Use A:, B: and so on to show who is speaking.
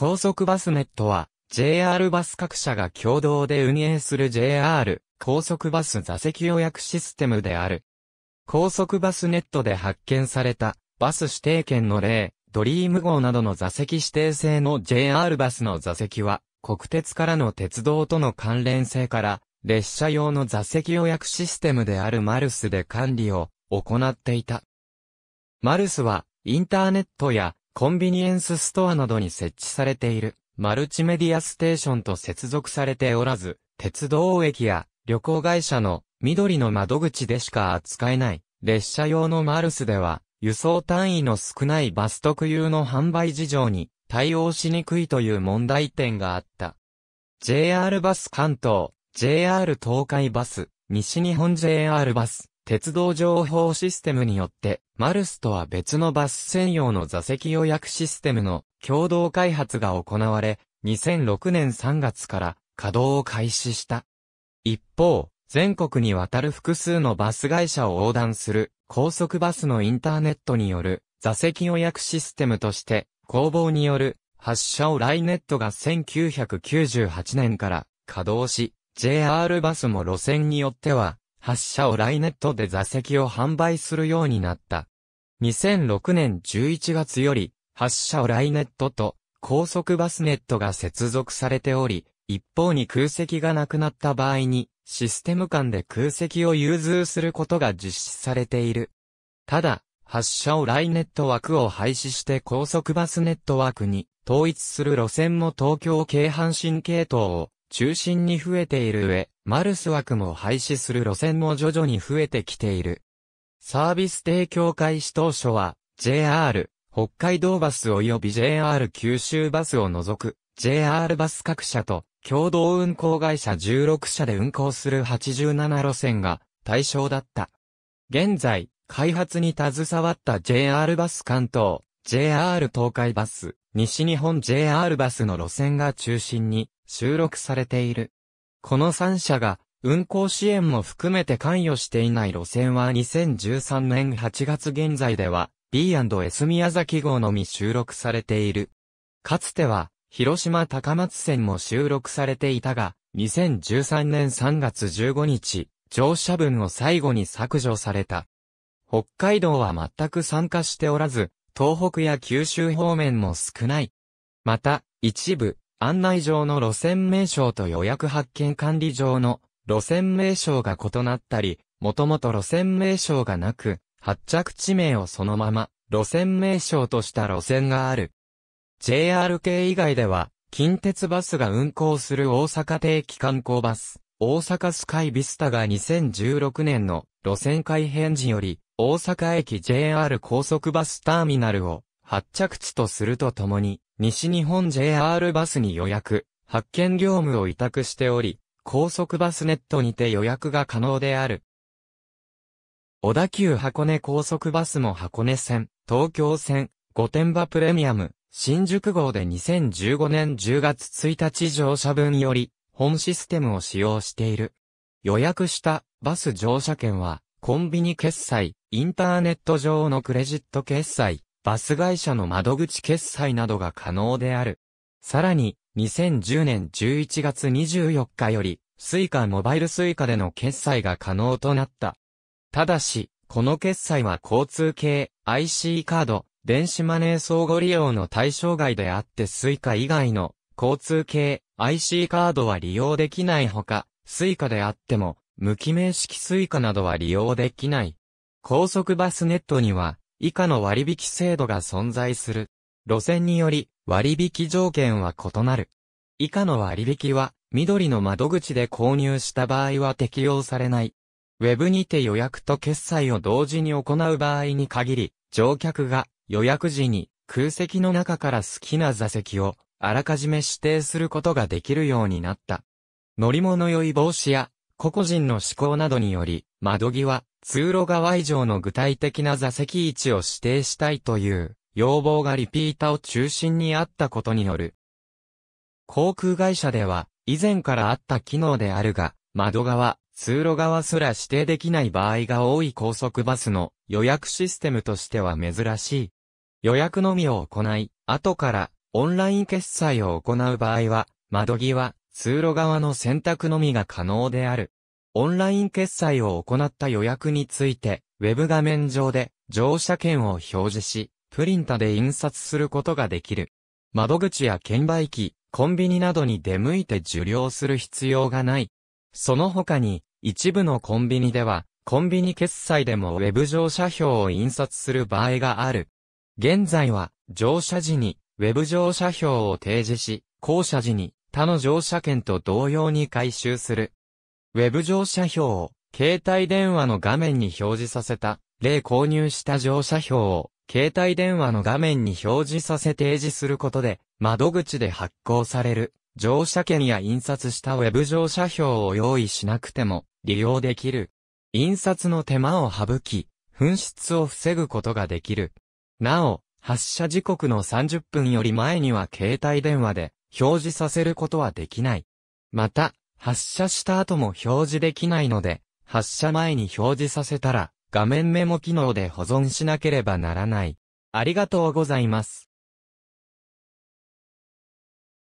A: 高速バスネットは、JR バス各社が共同で運営する JR 高速バス座席予約システムである。高速バスネットで発見されたバス指定券の例、ドリーム号などの座席指定制の JR バスの座席は、国鉄からの鉄道との関連性から、列車用の座席予約システムであるマルスで管理を行っていた。マルスは、インターネットやコンビニエンスストアなどに設置されているマルチメディアステーションと接続されておらず、鉄道駅や旅行会社の緑の窓口でしか扱えない列車用のマルスでは、輸送単位の少ないバス特有の販売事情に対応しにくいという問題点があった。JR バス関東、JR 東海バス、西日本 JR バス、鉄道情報システムによって、マルスとは別のバス専用の座席予約システムの共同開発が行われ、2006年3月から稼働を開始した。一方、全国にわたる複数のバス会社を横断する高速バスのインターネットによる座席予約システムとして、工房による発車をライネットが1998年から稼働し、JR バスも路線によっては発車をライネットで座席を販売するようになった。2006年11月より、発車をライネットと高速バスネットが接続されており、一方に空席がなくなった場合に、システム間で空席を融通することが実施されている。ただ、発車をライネット枠を廃止して高速バスネットワークに統一する路線も東京京阪神系統を中心に増えている上、マルス枠も廃止する路線も徐々に増えてきている。サービス提供開始当初は、JR、北海道バス及び JR 九州バスを除く、JR バス各社と、共同運行会社16社で運行する87路線が対象だった。現在、開発に携わった JR バス関東、JR 東海バス、西日本 JR バスの路線が中心に、収録されている。この3社が運行支援も含めて関与していない路線は2013年8月現在では B&S 宮崎号のみ収録されている。かつては広島高松線も収録されていたが、2013年3月15日、乗車分を最後に削除された。北海道は全く参加しておらず、東北や九州方面も少ない。また、一部、案内状の路線名称と予約発見管理上の路線名称が異なったり、もともと路線名称がなく、発着地名をそのまま路線名称とした路線がある。JRK 以外では、近鉄バスが運行する大阪定期観光バス、大阪スカイビスタが2016年の路線改変時より、大阪駅 JR 高速バスターミナルを発着地とするとともに、西日本 JR バスに予約、発券業務を委託しており、高速バスネットにて予約が可能である。小田急箱根高速バスも箱根線、東京線、御殿場プレミアム、新宿号で2015年10月1日乗車分より、本システムを使用している。予約したバス乗車券は、コンビニ決済、インターネット上のクレジット決済、バス会社の窓口決済などが可能である。さらに、2010年11月24日より、スイカモバイルスイカでの決済が可能となった。ただし、この決済は交通系、IC カード、電子マネー相互利用の対象外であってスイカ以外の交通系 IC カードは利用できないほか、スイカであっても無記名式スイカなどは利用できない。高速バスネットには以下の割引制度が存在する。路線により割引条件は異なる。以下の割引は、緑の窓口で購入した場合は適用されない。ウェブにて予約と決済を同時に行う場合に限り、乗客が予約時に空席の中から好きな座席をあらかじめ指定することができるようになった。乗り物酔い防止や個々人の思考などにより、窓際、通路側以上の具体的な座席位置を指定したいという要望がリピーターを中心にあったことによる。航空会社では以前からあった機能であるが、窓側、通路側すら指定できない場合が多い高速バスの予約システムとしては珍しい。予約のみを行い、後からオンライン決済を行う場合は、窓際、通路側の選択のみが可能である。オンライン決済を行った予約について、ウェブ画面上で乗車券を表示し、プリンタで印刷することができる。窓口や券売機、コンビニなどに出向いて受領する必要がない。その他に、一部のコンビニでは、コンビニ決済でもウェブ乗車票を印刷する場合がある。現在は、乗車時に、ウェブ乗車票を提示し、降車時に、他の乗車券と同様に回収するウェブ乗車表を携帯電話の画面に表示させた、例購入した乗車表を携帯電話の画面に表示させ提示することで、窓口で発行される乗車券や印刷したウェブ乗車表を用意しなくても利用できる。印刷の手間を省き、紛失を防ぐことができる。なお、発車時刻の30分より前には携帯電話で表示させることはできない。また、発射した後も表示できないので、発射前に表示させたら、画面メモ機能で保存しなければならない。ありがとうございます。